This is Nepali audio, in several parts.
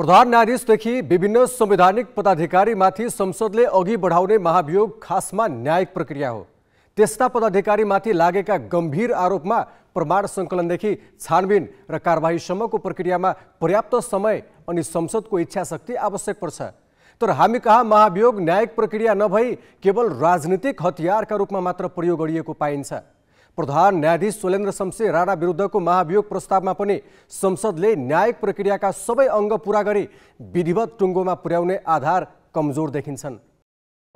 न्यायाधीश ન્યાયાધીશदेखि विभिन्न संवैधानिक पदाधिकारीमाथि ने अगि बढ़ाने महाभियोग खास में न्यायिक प्रक्रिया हो तस्ता पदाधिकारीमाथि गंभीर आरोप में प्रमाण सङ्कलनदेखि छानबीन र प्रक्रिया में पर्याप्त समय असद को इच्छा शक्ति आवश्यक पर्च तर हमी कहाँ महाभियोग न्यायिक प्रक्रिया भई केवल राजनीतिक हथियार का रूप में मयोग पाइन प्रधान न्यायाधीश सोलेन्द्र शमशे राणा विरुद्धको महाभियोग प्रस्तावमा पनि संसदले न्यायिक प्रक्रियाका सबै अङ्ग पुरा गरी विधिवत टुङ्गोमा पुर्याउने आधार कमजोर देखिन्छन्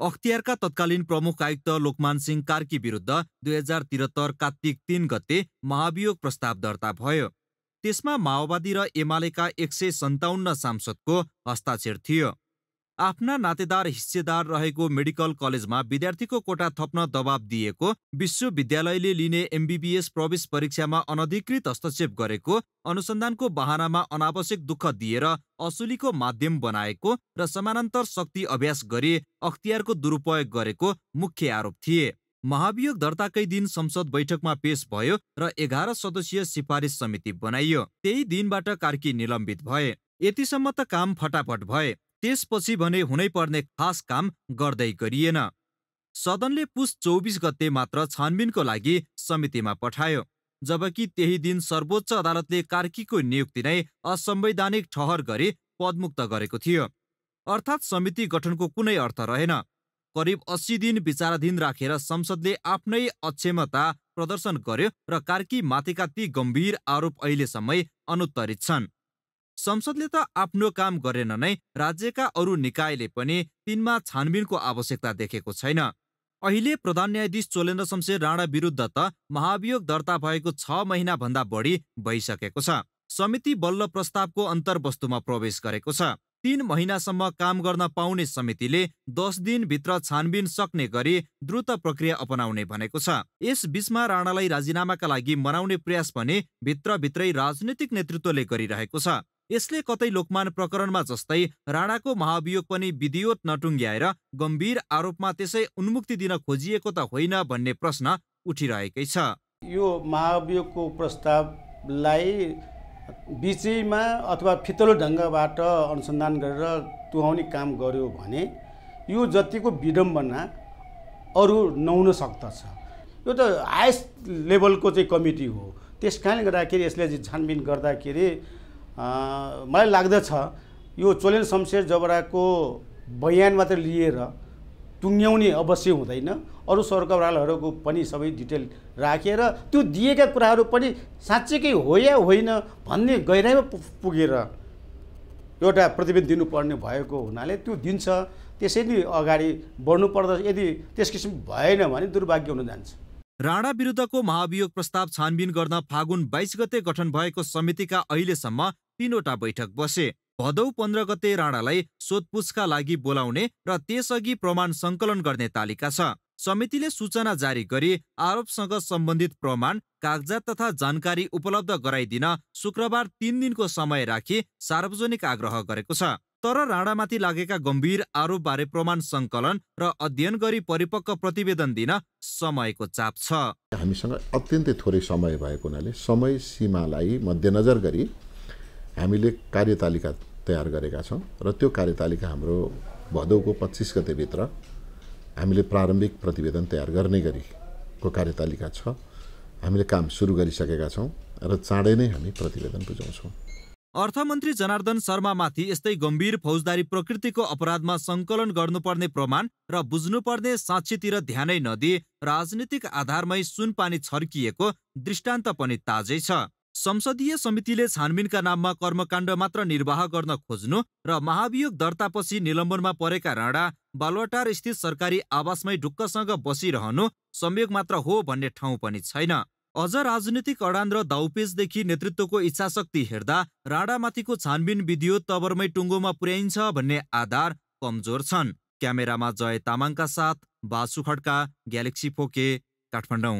अख्तियारका तत्कालीन प्रमुख आयुक्त लोकमान सिंह कार्की विरुद्ध दुई हजार त्रिहत्तर कात्तिक तिन गते महाभियोग प्रस्ताव दर्ता भयो त्यसमा माओवादी र एमालेका एक सय सन्ताउन्न सांसदको हस्ताक्षर थियो आफ्ना नातेदार हिस्सेदार रहेको मेडिकल कलेजमा विद्यार्थीको कोटा थप्न दबाब दिएको विश्वविद्यालयले लिने एमबिबिएस प्रवेश परीक्षामा अनधिकृत हस्तक्षेप गरेको अनुसन्धानको बहानामा अनावश्यक दुःख दिएर असुलीको माध्यम बनाएको र समानान्तर शक्ति अभ्यास गरी अख्तियारको दुरुपयोग गरेको मुख्य आरोप थिए महाभियोग दर्ताकै दिन संसद बैठकमा पेश भयो र एघार सदस्यीय सिफारिस समिति बनाइयो त्यही दिनबाट कार्की निलम्बित भए यतिसम्म त काम फटाफट भए त्यसपछि भने हुनै पर्ने खास काम गर्दै गरिएन सदनले पुस चौबिस गते मात्र छानबिनको लागि समितिमा पठायो जबकि त्यही दिन सर्वोच्च अदालतले कार्कीको नियुक्ति नै असंवैधानिक ठहर गरी पदमुक्त गरेको थियो अर्थात् समिति गठनको कुनै अर्थ रहेन करिब अस्सी दिन विचाराधीन राखेर संसदले आफ्नै अक्षमता प्रदर्शन गर्यो र कार्की माथिका ती गम्भीर आरोप अहिलेसम्म अनुत्तरित छन् संसदले त आफ्नो काम गरेन नै राज्यका अरू निकायले पनि तिनमा छानबिनको आवश्यकता देखेको छैन अहिले प्रधान न्यायाधीश चोलेन्द्र शमशेर राणा विरुद्ध त महाभियोग दर्ता भएको छ महिनाभन्दा बढी भइसकेको छ समिति बल्ल प्रस्तावको अन्तर्वस्तुमा प्रवेश गरेको छ तीन महिनासम्म काम गर्न पाउने समितिले दस दिनभित्र छानबिन सक्ने गरी द्रुत प्रक्रिया अपनाउने भनेको छ यस बीचमा राणालाई राजीनामाका लागि मनाउने प्रयास पनि भित्रभित्रै राजनैतिक नेतृत्वले गरिरहेको छ यसले कतै लोकमान प्रकरणमा जस्तै राणाको महाभियोग पनि विधिवत नटुङ्ग्याएर गम्भीर आरोपमा त्यसै उन्मुक्ति दिन खोजिएको त होइन भन्ने प्रश्न उठिरहेकै छ यो महाभियोगको प्रस्तावलाई बिचैमा अथवा फितलो ढङ्गबाट अनुसन्धान गरेर तुहाउने काम गर्यो भने यो जतिको विडम्बना अरू नहुन सक्दछ यो त हाइस्ट लेभलको चाहिँ कमिटी हो त्यस कारणले गर्दाखेरि यसले छानबिन गर्दाखेरि मलाई लाग्दछ यो चोलेन शमशेर जबराको बयान मात्र लिएर टुङ्ग्याउने अवश्य हुँदैन अरू सरकारहरूको पनि सबै डिटेल राखेर रा, त्यो दिएका कुराहरू पनि साँच्चैकै हो या होइन भन्ने गहिराइमा पुगेर एउटा प्रतिवेदन दिनुपर्ने भएको हुनाले त्यो दिन्छ त्यसैले नै अगाडि बढ्नु पर्दछ यदि त्यस किसिम भएन भने दुर्भाग्य हुन जान्छ राणा विरुद्धको महाभियोग प्रस्ताव छानबिन गर्न फागुन बाइस गते गठन भएको समितिका अहिलेसम्म तीनवटा बैठक बसे भदौ पन्ध्र गते राणालाई सोधपुछका लागि बोलाउने र त्यसअघि प्रमाण सङ्कलन गर्ने तालिका छ समितिले सूचना जारी गरी आरोपसँग सम्बन्धित प्रमाण कागजात तथा जानकारी उपलब्ध गराइदिन शुक्रबार तीन दिनको समय राखी सार्वजनिक आग्रह गरेको छ तर राणामाथि लागेका गम्भीर आरोपबारे प्रमाण सङ्कलन र अध्ययन गरी परिपक्व प्रतिवेदन दिन समयको चाप छ हामीसँग अत्यन्तै थोरै समय भएको हुनाले समय सीमालाई मध्यनजर गरी हामीले कार्यतालिका तयार गरेका छौँ र त्यो कार्यतालिका हाम्रो भदौको पच्चिस गतेभित्र हामीले प्रारम्भिक प्रतिवेदन तयार गर्ने गरीको कार्यतालिका छ हामीले काम सुरु गरिसकेका छौँ र चाँडै नै हामी प्रतिवेदन बुझाउँछौँ अर्थमन्त्री जनार्दन शर्मामाथि यस्तै गम्भीर फौजदारी प्रकृतिको अपराधमा सङ्कलन गर्नुपर्ने प्रमाण र बुझ्नुपर्ने साक्षीतिर ध्यानै नदिए राजनीतिक आधारमै सुनपानी छर्किएको दृष्टान्त पनि ताजै छ संसदीय समितिले छानबिनका नाममा कर्मकाण्ड मात्र निर्वाह गर्न खोज्नु र महाभियोग दर्तापछि निलम्बनमा परेका राणा बालवाटार स्थित सरकारी आवासमै ढुक्कसँग बसिरहनु संयोग मात्र हो भन्ने ठाउँ पनि छैन अझ राजनीतिक अडान र दाउपेजदेखि नेतृत्वको इच्छाशक्ति हेर्दा राणामाथिको छानबिन विधियो तबरमै टुङ्गोमा पुर्याइन्छ भन्ने आधार कमजोर छन् क्यामेरामा जय तामाङका साथ बासु खड्का ग्यालेक्सी फोके काठमाडौँ